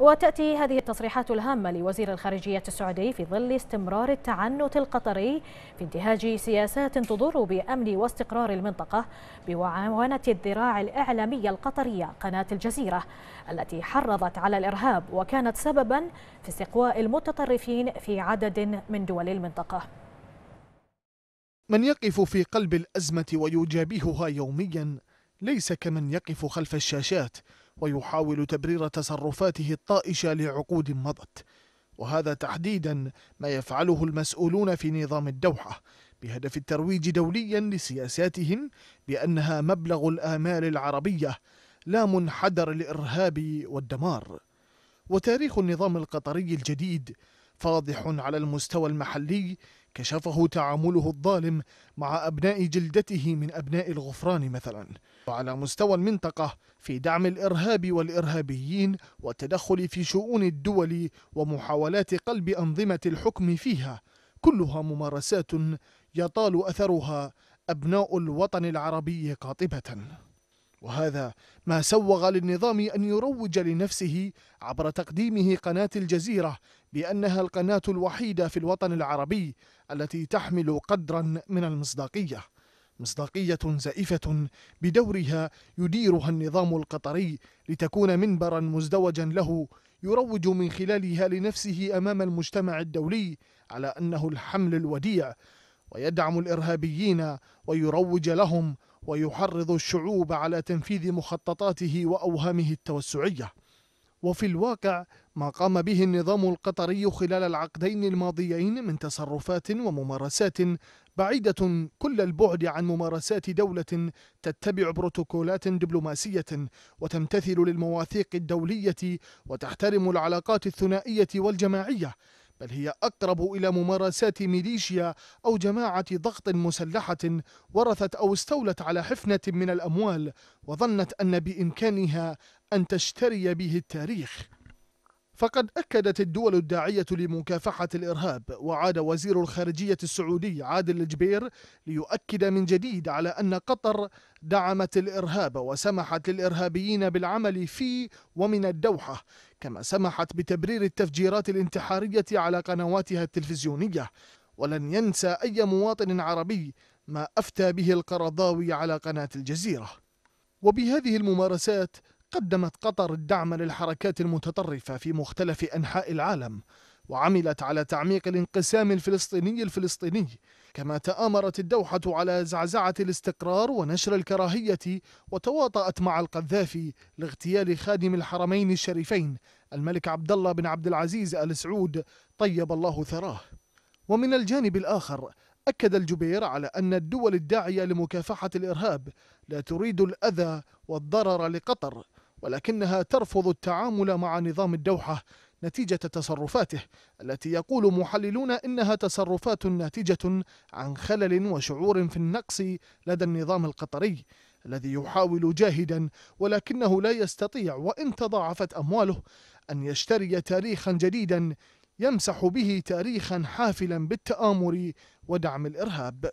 وتأتي هذه التصريحات الهامة لوزير الخارجية السعودي في ظل استمرار التعنت القطري في انتهاج سياسات تضر بأمن واستقرار المنطقة بمعاونة الذراع الإعلامية القطرية قناة الجزيرة التي حرضت على الإرهاب وكانت سببا في استقواء المتطرفين في عدد من دول المنطقة من يقف في قلب الأزمة ويجابهها يوميا ليس كمن يقف خلف الشاشات ويحاول تبرير تصرفاته الطائشة لعقود مضت وهذا تحديدا ما يفعله المسؤولون في نظام الدوحة بهدف الترويج دوليا لسياساتهم بأنها مبلغ الآمال العربية لا منحدر الإرهاب والدمار وتاريخ النظام القطري الجديد فاضح على المستوى المحلي كشفه تعامله الظالم مع أبناء جلدته من أبناء الغفران مثلا وعلى مستوى المنطقة في دعم الإرهاب والإرهابيين والتدخل في شؤون الدول ومحاولات قلب أنظمة الحكم فيها كلها ممارسات يطال أثرها أبناء الوطن العربي قاطبة وهذا ما سوغ للنظام أن يروج لنفسه عبر تقديمه قناة الجزيرة بأنها القناة الوحيدة في الوطن العربي التي تحمل قدرا من المصداقية مصداقية زائفة بدورها يديرها النظام القطري لتكون منبرا مزدوجا له يروج من خلالها لنفسه أمام المجتمع الدولي على أنه الحمل الوديع ويدعم الإرهابيين ويروج لهم ويحرض الشعوب على تنفيذ مخططاته واوهامه التوسعيه وفي الواقع ما قام به النظام القطري خلال العقدين الماضيين من تصرفات وممارسات بعيدة كل البعد عن ممارسات دولة تتبع بروتوكولات دبلوماسية وتمتثل للمواثيق الدولية وتحترم العلاقات الثنائية والجماعية بل هي أقرب إلى ممارسات ميليشيا أو جماعة ضغط مسلحة ورثت أو استولت على حفنة من الأموال وظنت أن بإمكانها أن تشتري به التاريخ فقد أكدت الدول الداعية لمكافحة الإرهاب وعاد وزير الخارجية السعودي عادل الجبير ليؤكد من جديد على أن قطر دعمت الإرهاب وسمحت للإرهابيين بالعمل في ومن الدوحة كما سمحت بتبرير التفجيرات الانتحارية على قنواتها التلفزيونية ولن ينسى أي مواطن عربي ما أفتى به القرضاوي على قناة الجزيرة وبهذه الممارسات قدمت قطر الدعم للحركات المتطرفة في مختلف أنحاء العالم وعملت على تعميق الانقسام الفلسطيني الفلسطيني كما تآمرت الدوحة على زعزعة الاستقرار ونشر الكراهية وتواطأت مع القذافي لاغتيال خادم الحرمين الشريفين الملك عبد الله بن عبد العزيز آل سعود طيب الله ثراه ومن الجانب الآخر أكد الجبير على أن الدول الداعية لمكافحة الإرهاب لا تريد الأذى والضرر لقطر ولكنها ترفض التعامل مع نظام الدوحة نتيجة تصرفاته التي يقول محللون إنها تصرفات ناتجة عن خلل وشعور في النقص لدى النظام القطري الذي يحاول جاهدا ولكنه لا يستطيع وإن تضاعفت أمواله أن يشتري تاريخا جديدا يمسح به تاريخا حافلا بالتآمر ودعم الإرهاب